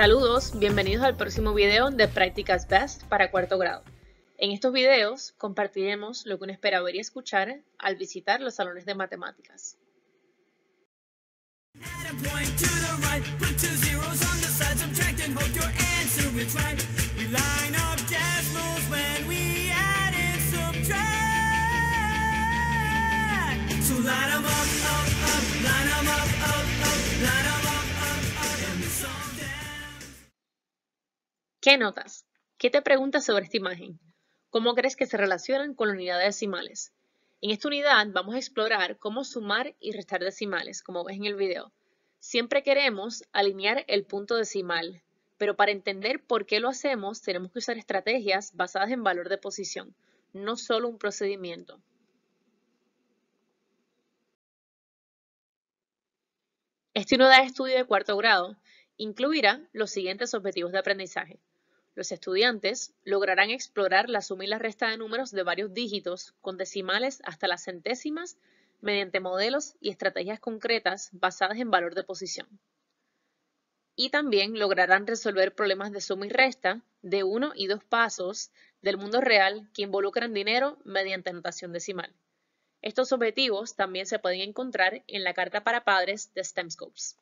Saludos, bienvenidos al próximo video de Prácticas Best para cuarto grado. En estos videos compartiremos lo que uno espera ver y escuchar al visitar los salones de matemáticas. ¿Qué notas? ¿Qué te preguntas sobre esta imagen? ¿Cómo crees que se relacionan con la unidad de decimales? En esta unidad vamos a explorar cómo sumar y restar decimales, como ves en el video. Siempre queremos alinear el punto decimal, pero para entender por qué lo hacemos tenemos que usar estrategias basadas en valor de posición, no solo un procedimiento. Esta unidad de estudio de cuarto grado incluirá los siguientes objetivos de aprendizaje. Los estudiantes lograrán explorar la suma y la resta de números de varios dígitos, con decimales hasta las centésimas, mediante modelos y estrategias concretas basadas en valor de posición. Y también lograrán resolver problemas de suma y resta de uno y dos pasos del mundo real que involucran dinero mediante notación decimal. Estos objetivos también se pueden encontrar en la carta para padres de STEMscopes.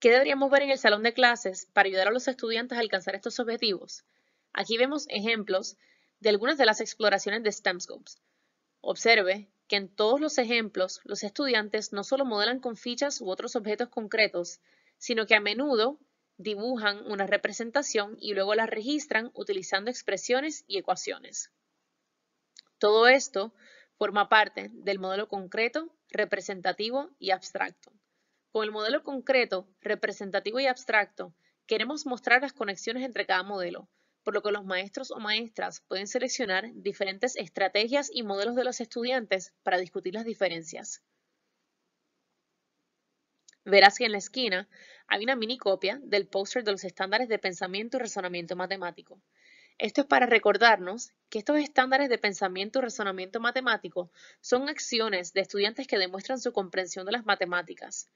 ¿Qué deberíamos ver en el salón de clases para ayudar a los estudiantes a alcanzar estos objetivos? Aquí vemos ejemplos de algunas de las exploraciones de STEMscopes. Observe que en todos los ejemplos los estudiantes no solo modelan con fichas u otros objetos concretos, sino que a menudo dibujan una representación y luego la registran utilizando expresiones y ecuaciones. Todo esto forma parte del modelo concreto, representativo y abstracto. Con el modelo concreto, representativo y abstracto, queremos mostrar las conexiones entre cada modelo, por lo que los maestros o maestras pueden seleccionar diferentes estrategias y modelos de los estudiantes para discutir las diferencias. Verás que en la esquina hay una mini copia del póster de los estándares de pensamiento y razonamiento matemático. Esto es para recordarnos que estos estándares de pensamiento y razonamiento matemático son acciones de estudiantes que demuestran su comprensión de las matemáticas.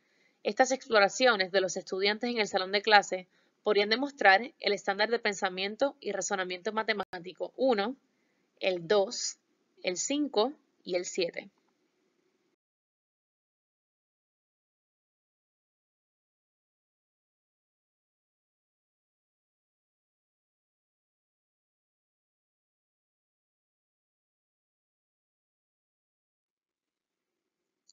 Estas exploraciones de los estudiantes en el salón de clase podrían demostrar el estándar de pensamiento y razonamiento matemático 1, el 2, el 5 y el 7.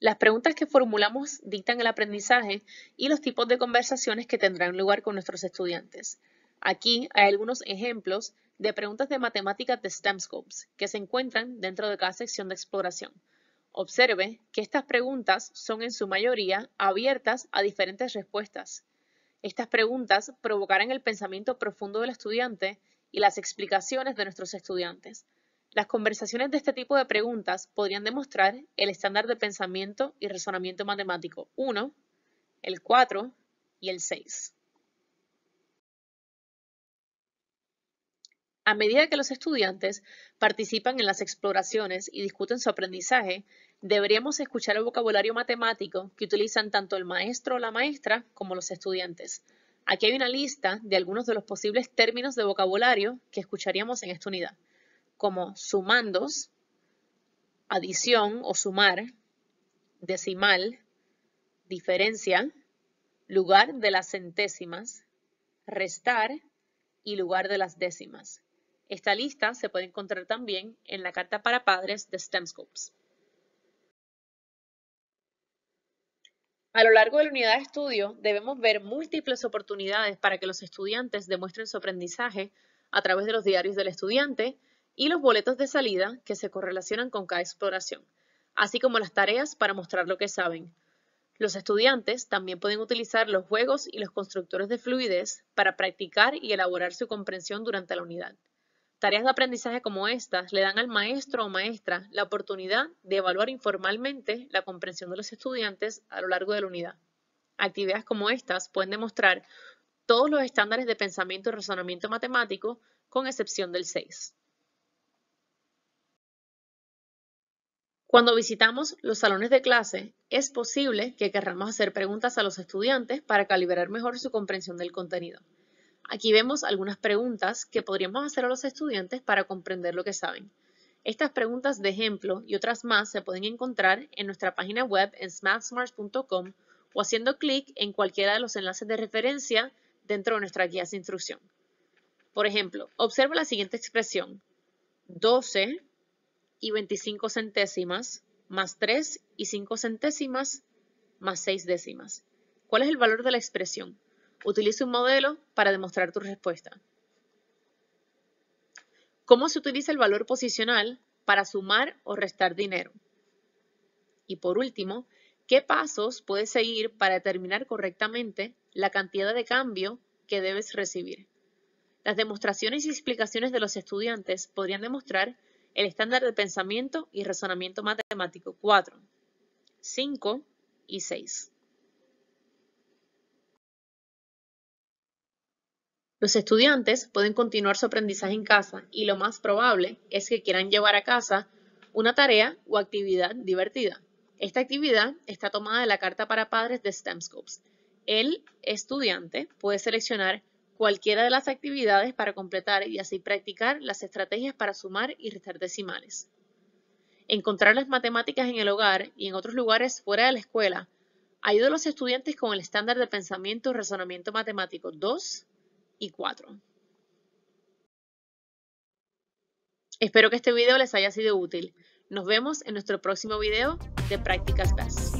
Las preguntas que formulamos dictan el aprendizaje y los tipos de conversaciones que tendrán lugar con nuestros estudiantes. Aquí hay algunos ejemplos de preguntas de matemáticas de StemScopes que se encuentran dentro de cada sección de exploración. Observe que estas preguntas son en su mayoría abiertas a diferentes respuestas. Estas preguntas provocarán el pensamiento profundo del estudiante y las explicaciones de nuestros estudiantes. Las conversaciones de este tipo de preguntas podrían demostrar el estándar de pensamiento y razonamiento matemático 1, el 4 y el 6. A medida que los estudiantes participan en las exploraciones y discuten su aprendizaje, deberíamos escuchar el vocabulario matemático que utilizan tanto el maestro o la maestra como los estudiantes. Aquí hay una lista de algunos de los posibles términos de vocabulario que escucharíamos en esta unidad como sumandos, adición o sumar, decimal, diferencia, lugar de las centésimas, restar y lugar de las décimas. Esta lista se puede encontrar también en la carta para padres de STEMscopes. A lo largo de la unidad de estudio debemos ver múltiples oportunidades para que los estudiantes demuestren su aprendizaje a través de los diarios del estudiante, y los boletos de salida que se correlacionan con cada exploración, así como las tareas para mostrar lo que saben. Los estudiantes también pueden utilizar los juegos y los constructores de fluidez para practicar y elaborar su comprensión durante la unidad. Tareas de aprendizaje como estas le dan al maestro o maestra la oportunidad de evaluar informalmente la comprensión de los estudiantes a lo largo de la unidad. Actividades como estas pueden demostrar todos los estándares de pensamiento y razonamiento matemático, con excepción del 6. Cuando visitamos los salones de clase, es posible que querramos hacer preguntas a los estudiantes para calibrar mejor su comprensión del contenido. Aquí vemos algunas preguntas que podríamos hacer a los estudiantes para comprender lo que saben. Estas preguntas de ejemplo y otras más se pueden encontrar en nuestra página web en smartsmarts.com o haciendo clic en cualquiera de los enlaces de referencia dentro de nuestras guías de instrucción. Por ejemplo, observa la siguiente expresión. 12 y 25 centésimas, más 3 y 5 centésimas, más 6 décimas. ¿Cuál es el valor de la expresión? Utilice un modelo para demostrar tu respuesta. ¿Cómo se utiliza el valor posicional para sumar o restar dinero? Y por último, ¿qué pasos puedes seguir para determinar correctamente la cantidad de cambio que debes recibir? Las demostraciones y explicaciones de los estudiantes podrían demostrar el estándar de pensamiento y razonamiento matemático 4, 5 y 6. Los estudiantes pueden continuar su aprendizaje en casa y lo más probable es que quieran llevar a casa una tarea o actividad divertida. Esta actividad está tomada de la carta para padres de STEMScopes. El estudiante puede seleccionar cualquiera de las actividades para completar y así practicar las estrategias para sumar y restar decimales. Encontrar las matemáticas en el hogar y en otros lugares fuera de la escuela ayuda a los estudiantes con el estándar de pensamiento y razonamiento matemático 2 y 4. Espero que este video les haya sido útil. Nos vemos en nuestro próximo video de Prácticas Básicas.